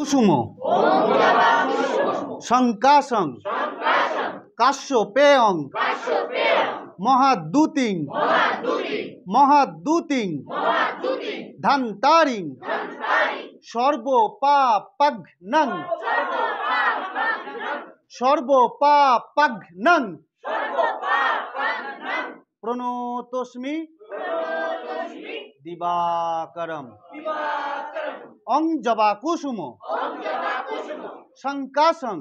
কুসুম শঙ্কাসং কাশ্যপেয়ং মহাদ্যুতিং মহাদূতিং ধান্তারিং সর্বপাপঘ্নং সর্বপাপঘ্নং প্রণতস্মি দিবাকরম দিবাকরম অং জবা কুসুম শঙ্কাশং